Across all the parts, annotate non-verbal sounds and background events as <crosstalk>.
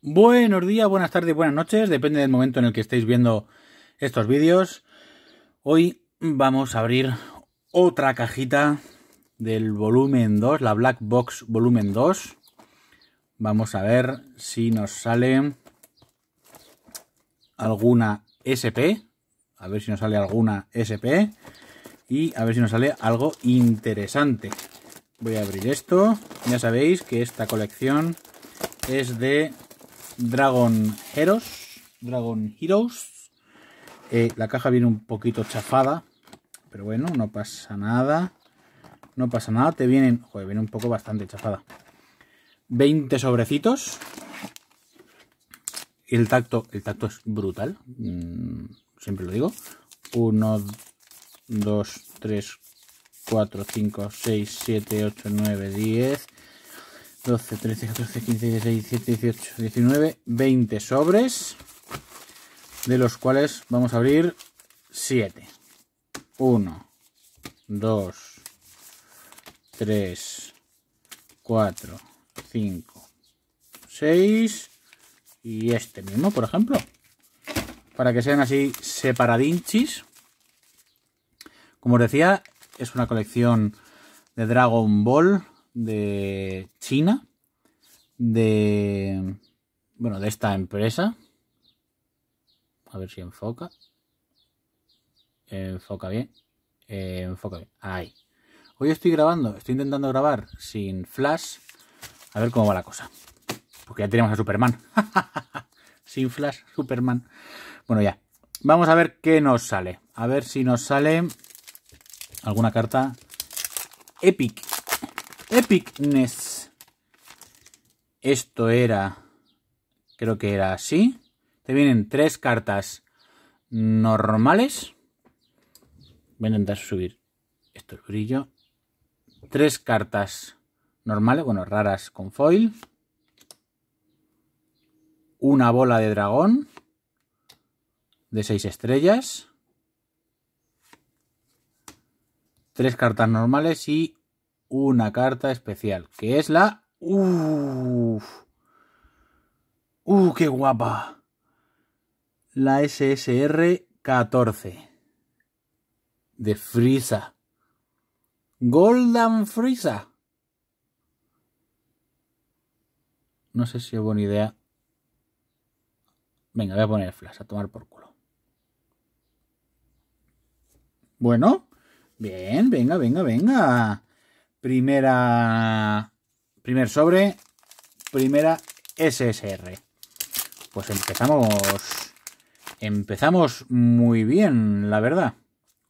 Buenos días, buenas tardes, buenas noches, depende del momento en el que estéis viendo estos vídeos. Hoy vamos a abrir otra cajita del volumen 2, la Black Box volumen 2. Vamos a ver si nos sale alguna SP. A ver si nos sale alguna SP. Y a ver si nos sale algo interesante. Voy a abrir esto. Ya sabéis que esta colección es de Dragon Heroes. Dragon Heroes. Eh, la caja viene un poquito chafada. Pero bueno, no pasa nada. No pasa nada. Te vienen... Joder, viene un poco bastante chafada. 20 sobrecitos. El tacto, el tacto es brutal. Mm, siempre lo digo. 1, 2, 3, 4, 5, 6, 7, 8, 9, 10, 12, 13, 14, 15, 16, 17, 18, 19, 20 sobres, de los cuales vamos a abrir 7. 1, 2, 3, 4, 5, 6 y este mismo, por ejemplo. Para que sean así separadinchis. Como os decía, es una colección de Dragon Ball de China de bueno, de esta empresa. A ver si enfoca. Enfoca bien. enfoca bien. Ahí. Hoy estoy grabando, estoy intentando grabar sin flash. A ver cómo va la cosa. Porque ya tenemos a Superman. <laughs> sin flash, Superman. Bueno, ya. Vamos a ver qué nos sale. A ver si nos sale alguna carta. Epic. Epicness. Esto era, creo que era así. Te vienen tres cartas normales. Voy a intentar subir esto el brillo. Tres cartas normales, bueno, raras con foil. Una bola de dragón de seis estrellas. Tres cartas normales y una carta especial, que es la Uf. Uh, qué guapa. La SSR 14 de Frieza. Golden Frisa. No sé si es buena idea. Venga, voy a poner el flash a tomar por culo. Bueno, bien, venga, venga, venga. Primera Primer sobre, primera SSR. Pues empezamos. Empezamos muy bien, la verdad.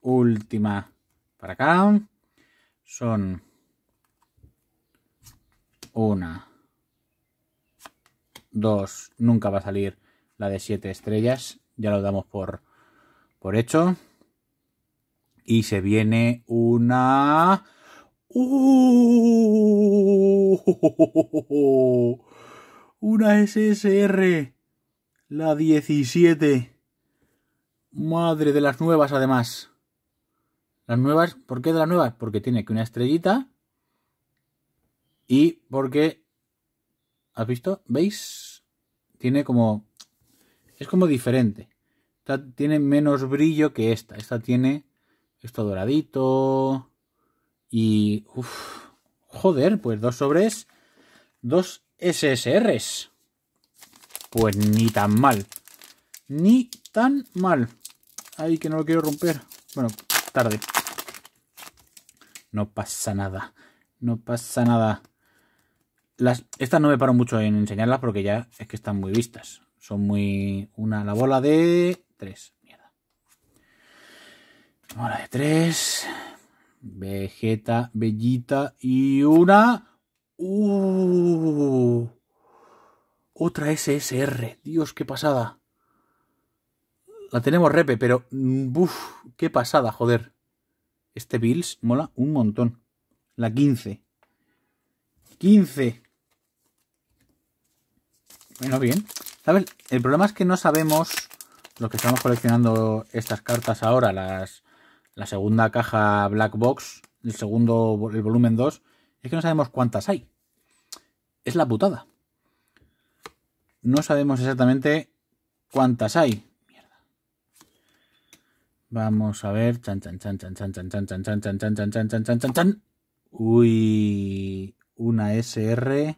Última para acá. Son una, dos, nunca va a salir la de siete estrellas, ya lo damos por, por hecho. Y se viene una Uh, una SSR. La 17. Madre de las nuevas, además. Las nuevas, ¿por qué de las nuevas? Porque tiene que una estrellita. Y porque. ¿Has visto? ¿Veis? Tiene como. Es como diferente. tiene menos brillo que esta. Esta tiene esto doradito. Y, joder, pues dos sobres, dos SSRs. Pues ni tan mal. Ni tan mal. Ay, que no lo quiero romper. Bueno, tarde. No pasa nada. No pasa nada. Las, estas no me paro mucho en enseñarlas porque ya es que están muy vistas. Son muy... Una, la bola de... Tres. Mierda. Bola de tres. Vegeta, Bellita y una... ¡Uh! Otra SSR. Dios, qué pasada. La tenemos repe, pero... ¡Buf! Mm, ¡Qué pasada, joder! Este Bills mola un montón. La 15. 15. Bueno, bien. ¿Sabes? El problema es que no sabemos, Lo que estamos coleccionando estas cartas ahora, las la segunda caja Black Box, el segundo, el volumen 2, es que no sabemos cuántas hay. Es la putada. No sabemos exactamente cuántas hay. Mierda. Vamos a ver. Chan, chan, chan, chan, chan, chan, chan, chan, chan, chan, chan, chan, chan, chan, chan, Uy, una SR,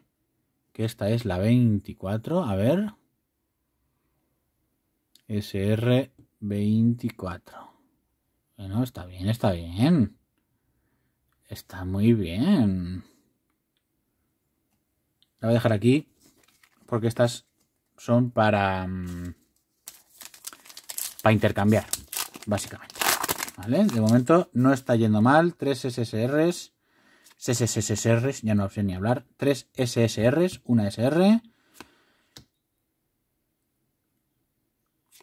que esta es la 24, a ver. SR 24. No está bien, está bien. Está muy bien. La voy a dejar aquí porque estas son para, mm, para intercambiar, básicamente. ¿Vale? De momento no está yendo mal. Tres SSRs, SSSRs, ya no sé ni hablar. Tres SSRs, una SR.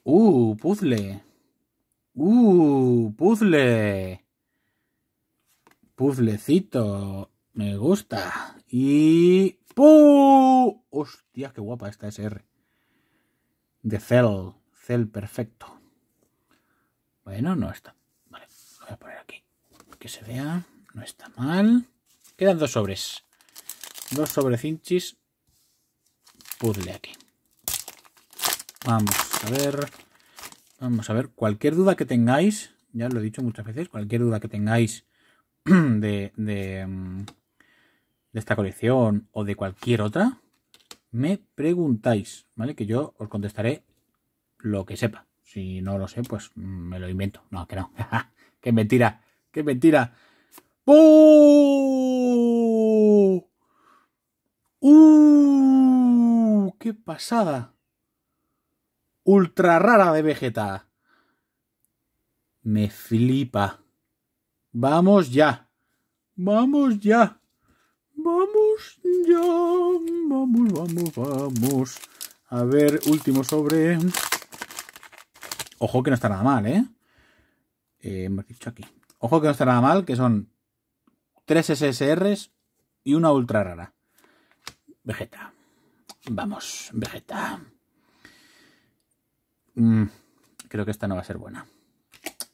¡Uh! Puzzle. ¡Uh! ¡Puzzle! Puzzlecito. Me gusta. Y... ¡Pu! ¡Hostia, qué guapa esta SR! De Cell. Cell perfecto. Bueno, no está. Vale, lo voy a poner aquí. Que se vea. No está mal. Quedan dos sobres. Dos sobres Cinchis. Puzzle aquí. Vamos a ver. Vamos a ver, cualquier duda que tengáis, ya lo he dicho muchas veces, cualquier duda que tengáis <clears throat> de, mm, de, esta colección o de cualquier otra, me preguntáis, ¿vale? Que yo os contestaré lo que sepa. Si no lo sé, pues mm, me lo invento. No, que no. <laughs> ¡Qué mentira! ¡Qué mentira! ¡Uh! ¡Qué pasada! ultra rara de Vegeta. Me flipa. Vamos ya. Vamos ya. Vamos ya. Vamos, vamos, vamos. A ver, último sobre. Ojo que no está nada mal, ¿eh? eh me he dicho aquí. Ojo que no está nada mal, que son tres SSRs y una ultra rara. Vegeta. Vamos, Vegeta. Mm, creo que esta no va a ser buena.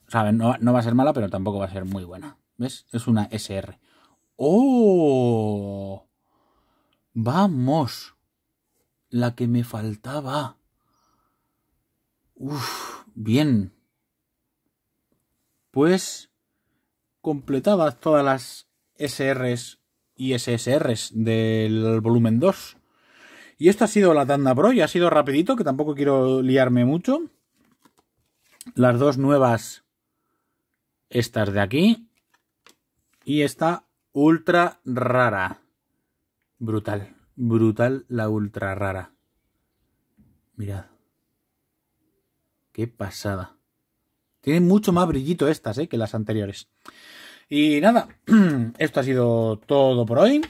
O sea, no, va a ser mala, pero tampoco va a ser muy buena. ¿Ves? Es una SR. ¡Oh! ¡Vamos! La que me faltaba. Uf, bien. Pues completaba todas las SRs y SSRs del volumen 2. Y esto ha sido la tanda pro, Y ha sido rapidito, que tampoco quiero liarme mucho. Las dos nuevas, estas de aquí. Y esta ultra rara. Brutal, brutal la ultra rara. Mirad. Qué pasada. Tienen mucho más brillito estas, ¿eh? que las anteriores. Y nada, <clears throat> esto ha sido todo por hoy.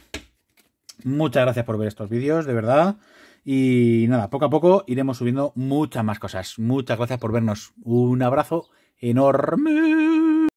Muchas gracias por ver estos vídeos, de verdad. Y nada, poco a poco iremos subiendo muchas más cosas. Muchas gracias por vernos. Un abrazo enorme.